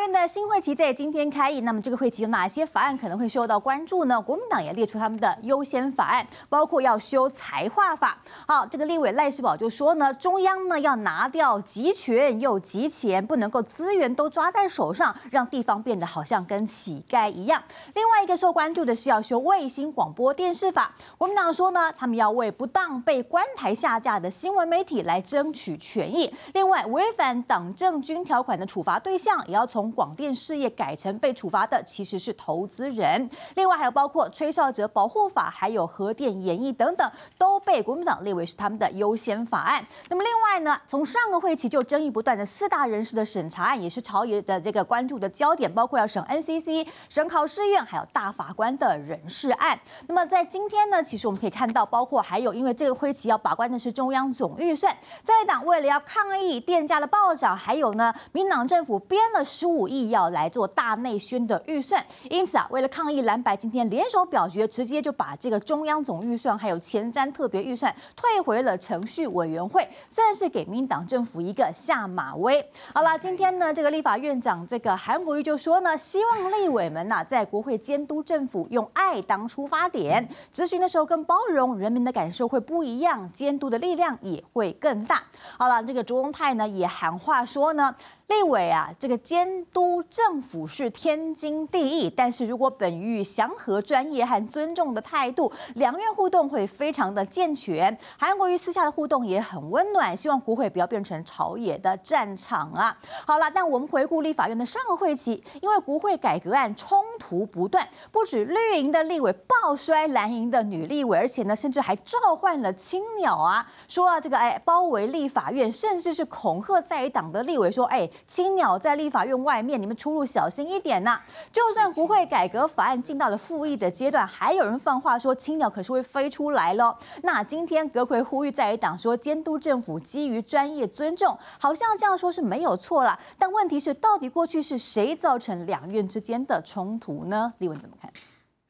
院的新会期在今天开议，那么这个会期有哪些法案可能会受到关注呢？国民党也列出他们的优先法案，包括要修财化法。好，这个立委赖世宝就说呢，中央呢要拿掉集权又集钱，不能够资源都抓在手上，让地方变得好像跟乞丐一样。另外一个受关注的是要修卫星广播电视法，国民党说呢，他们要为不当被关台下架的新闻媒体来争取权益。另外，违反党政军条款的处罚对象也要从。广电事业改成被处罚的其实是投资人，另外还有包括吹哨者保护法，还有核电演艺等等，都被国民党列为是他们的优先法案。那么另外呢，从上个会期就争议不断的四大人事的审查案，也是朝野的这个关注的焦点，包括要审 NCC、审考试院，还有大法官的人事案。那么在今天呢，其实我们可以看到，包括还有因为这个会期要把关的是中央总预算，在党为了要抗议电价的暴涨，还有呢民党政府编了十五。故意要来做大内宣的预算，因此啊，为了抗议蓝白今天联手表决，直接就把这个中央总预算还有前瞻特别预算退回了程序委员会，算是给民党政府一个下马威。好了，今天呢，这个立法院长这个韩国瑜就说呢，希望立委们呐，在国会监督政府，用爱当出发点，执行的时候更包容，人民的感受会不一样，监督的力量也会更大。好了，这个朱荣泰呢，也喊话说呢。立委啊，这个监督政府是天经地义。但是如果本欲祥和、专业和尊重的态度，两院互动会非常的健全。韩国瑜私下的互动也很温暖，希望国会不要变成朝野的战场啊。好了，那我们回顾立法院的上会期，因为国会改革案冲突不断，不止绿营的立委爆摔蓝营的女立委，而且呢，甚至还召唤了青鸟啊，说啊这个哎，包围立法院，甚至是恐吓在党的立委说哎。青鸟在立法院外面，你们出入小心一点呐！就算国会改革法案进到了复议的阶段，还有人放话说青鸟可是会飞出来喽。那今天柯奎呼吁在野党说监督政府基于专业尊重，好像这样说是没有错了。但问题是，到底过去是谁造成两院之间的冲突呢？立文怎么看？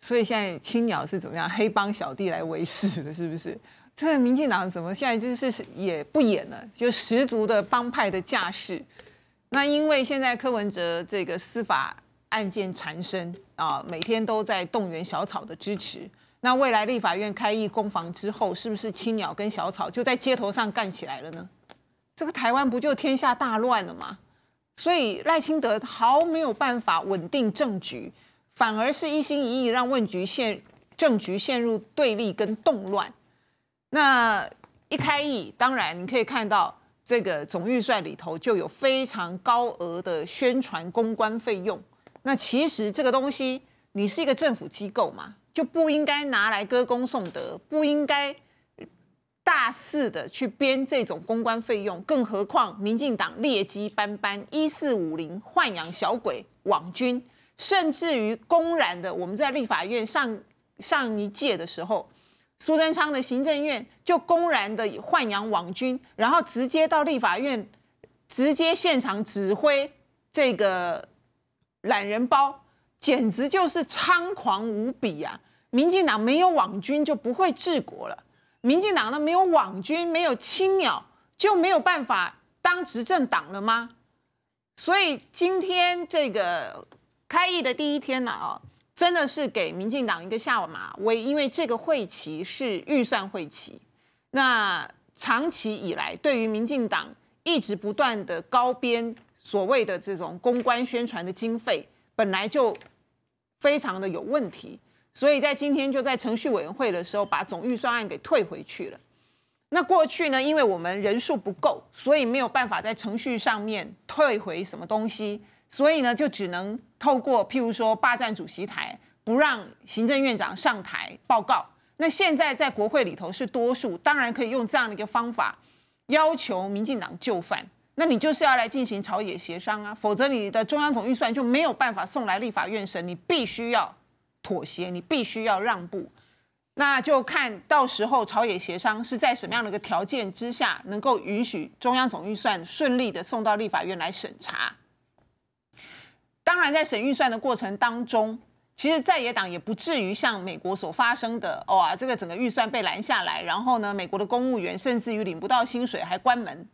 所以现在青鸟是怎么样黑帮小弟来维系的，是不是？这个民进党怎么现在就是也不演了，就十足的帮派的架势。那因为现在柯文哲这个司法案件缠身啊，每天都在动员小草的支持。那未来立法院开议攻防之后，是不是青鸟跟小草就在街头上干起来了呢？这个台湾不就天下大乱了吗？所以赖清德毫没有办法稳定政局，反而是一心一意让问局陷政局陷入对立跟动乱。那一开议，当然你可以看到。这个总预算里头就有非常高额的宣传公关费用，那其实这个东西，你是一个政府机构嘛，就不应该拿来歌功颂德，不应该大肆的去编这种公关费用。更何况，民进党劣迹斑斑，一四五零豢养小鬼网军，甚至于公然的，我们在立法院上上一届的时候。苏贞昌的行政院就公然的豢养网军，然后直接到立法院直接现场指挥这个懒人包，简直就是猖狂无比啊！民进党没有网军就不会治国了，民进党呢没有网军、没有青鸟就没有办法当执政党了吗？所以今天这个开议的第一天呢，啊。真的是给民进党一个下马威，因为这个会期是预算会期，那长期以来对于民进党一直不断的高编所谓的这种公关宣传的经费本来就非常的有问题，所以在今天就在程序委员会的时候把总预算案给退回去了。那过去呢，因为我们人数不够，所以没有办法在程序上面退回什么东西。所以呢，就只能透过譬如说霸占主席台，不让行政院长上台报告。那现在在国会里头是多数，当然可以用这样的一个方法要求民进党就范。那你就是要来进行朝野协商啊，否则你的中央总预算就没有办法送来立法院审。你必须要妥协，你必须要让步。那就看到时候朝野协商是在什么样的一个条件之下，能够允许中央总预算顺利的送到立法院来审查。当然，在审预算的过程当中，其实在野党也不至于像美国所发生的，哇，这个整个预算被拦下来，然后呢，美国的公务员甚至于领不到薪水，还关门。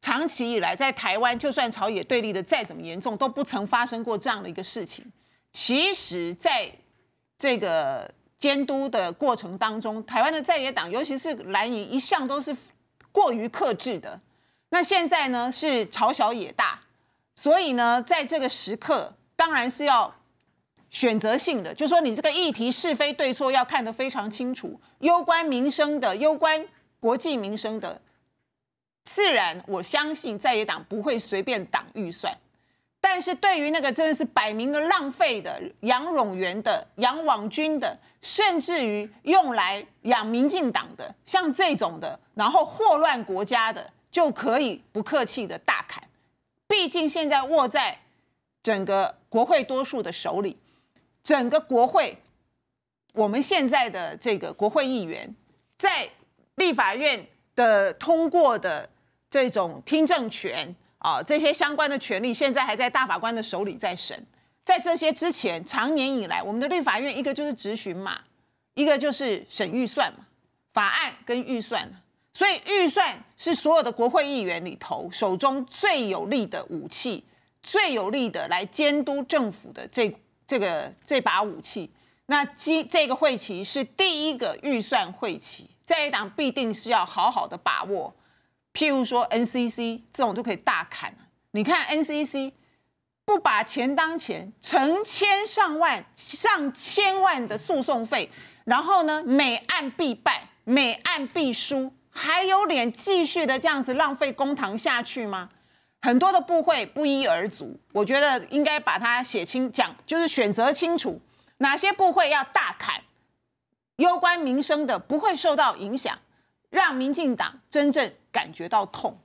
长期以来，在台湾，就算朝野对立的再怎么严重，都不曾发生过这样的一个事情。其实，在这个监督的过程当中，台湾的在野党，尤其是蓝营，一向都是过于克制的。那现在呢，是朝小野大，所以呢，在这个时刻。当然是要选择性的，就说你这个议题是非对错要看得非常清楚，攸关民生的、攸关国际民生的，自然我相信在野党不会随便挡预算。但是对于那个真的是摆明的浪费的、养冗员的、养网军的，甚至于用来养民进党的，像这种的，然后祸乱国家的，就可以不客气的大砍。毕竟现在握在整个国会多数的手里，整个国会，我们现在的这个国会议员在立法院的通过的这种听证权啊，这些相关的权利，现在还在大法官的手里在审。在这些之前，长年以来，我们的立法院一个就是执行嘛，一个就是审预算嘛，法案跟预算。所以预算是所有的国会议员里头手中最有力的武器。最有力的来监督政府的这这个这把武器，那今这个会期是第一个预算会期，在一党必定是要好好的把握。譬如说 NCC 这种就可以大砍，你看 NCC 不把钱当钱，成千上万上千万的诉讼费，然后呢每案必败，每案必输，还有脸继续的这样子浪费公堂下去吗？很多的部会不一而足，我觉得应该把它写清讲，就是选择清楚哪些部会要大砍，攸关民生的不会受到影响，让民进党真正感觉到痛。